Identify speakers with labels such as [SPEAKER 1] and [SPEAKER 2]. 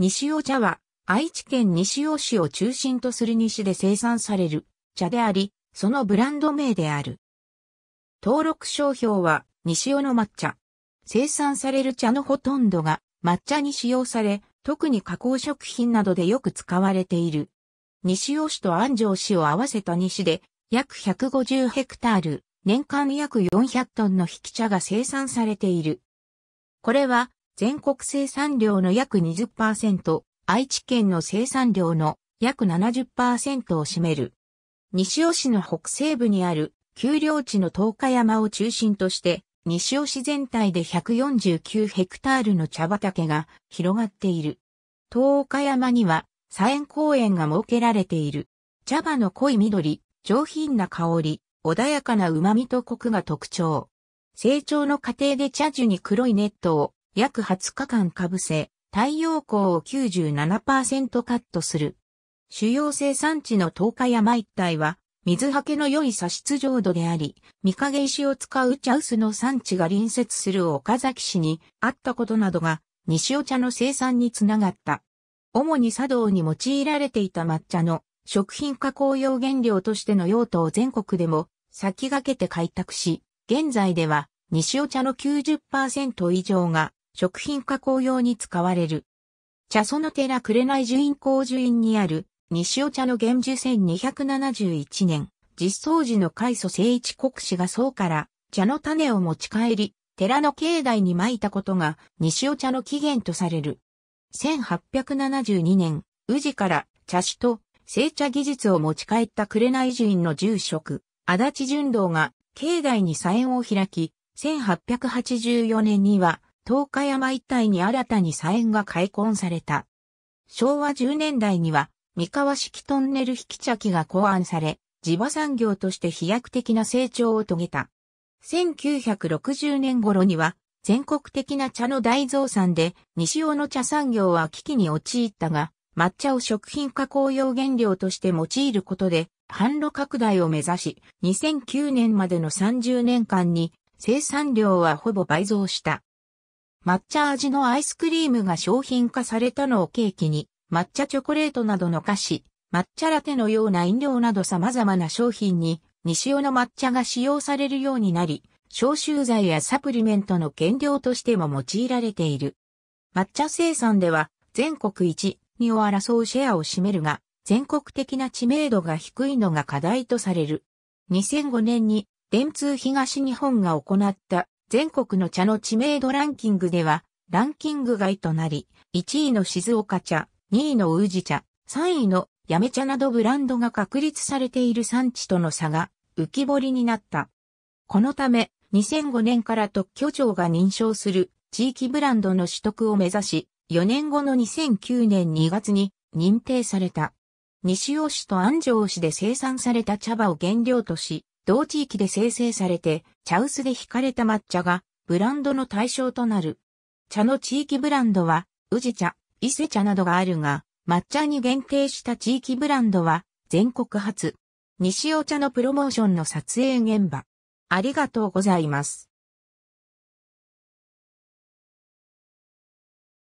[SPEAKER 1] 西尾茶は、愛知県西尾市を中心とする西で生産される茶であり、そのブランド名である。登録商標は、西尾の抹茶。生産される茶のほとんどが抹茶に使用され、特に加工食品などでよく使われている。西尾市と安城市を合わせた西で、約150ヘクタール、年間約400トンの引き茶が生産されている。これは、全国生産量の約20%、愛知県の生産量の約70%を占める。西尾市の北西部にある丘陵地の東華山を中心として、西尾市全体で149ヘクタールの茶畑が広がっている。東華山には菜園公園が設けられている。茶葉の濃い緑、上品な香り、穏やかな旨味とコクが特徴。成長の過程で茶樹に黒いネットを、約20日間かぶせ、太陽光を97%カットする。主要生産地の東海山一帯は、水はけの良い差出浄土であり、見影石を使う茶臼の産地が隣接する岡崎市にあったことなどが、西お茶の生産につながった。主に茶道に用いられていた抹茶の食品加工用原料としての用途を全国でも先駆けて開拓し、現在では西お茶の90%以上が食品加工用に使われる。茶園寺紅樹院工樹院にある西尾茶の厳樹1271年、実相寺の海祖聖一国師が宋から茶の種を持ち帰り、寺の境内に撒いたことが西尾茶の起源とされる。1872年、宇治から茶師と聖茶技術を持ち帰った紅樹院の住職、足立純道が境内に菜園を開き、1884年には東海山一帯に新たに菜園が開墾された。昭和10年代には、三河式トンネル引き茶器が考案され、地場産業として飛躍的な成長を遂げた。1960年頃には、全国的な茶の大増産で、西尾の茶産業は危機に陥ったが、抹茶を食品加工用原料として用いることで、販路拡大を目指し、2009年までの30年間に、生産量はほぼ倍増した。抹茶味のアイスクリームが商品化されたのを契機に、抹茶チョコレートなどの菓子、抹茶ラテのような飲料など様々な商品に、西尾の抹茶が使用されるようになり、消臭剤やサプリメントの原料としても用いられている。抹茶生産では全国一、二を争うシェアを占めるが、全国的な知名度が低いのが課題とされる。2005年に電通東日本が行った全国の茶の知名度ランキングでは、ランキング外となり、1位の静岡茶、2位の宇治茶、3位の八女茶などブランドが確立されている産地との差が浮き彫りになった。このため、2005年から特許庁が認証する地域ブランドの取得を目指し、4年後の2009年2月に認定された。西尾市と安城市で生産された茶葉を原料とし、同地域で生成されて、茶臼で引かれた抹茶がブランドの対象となる。茶の地域ブランドは、宇治茶、伊勢茶などがあるが、抹茶に限定した地域ブランドは、全国初。西尾茶のプロモーションの撮影現場。ありがとうございます。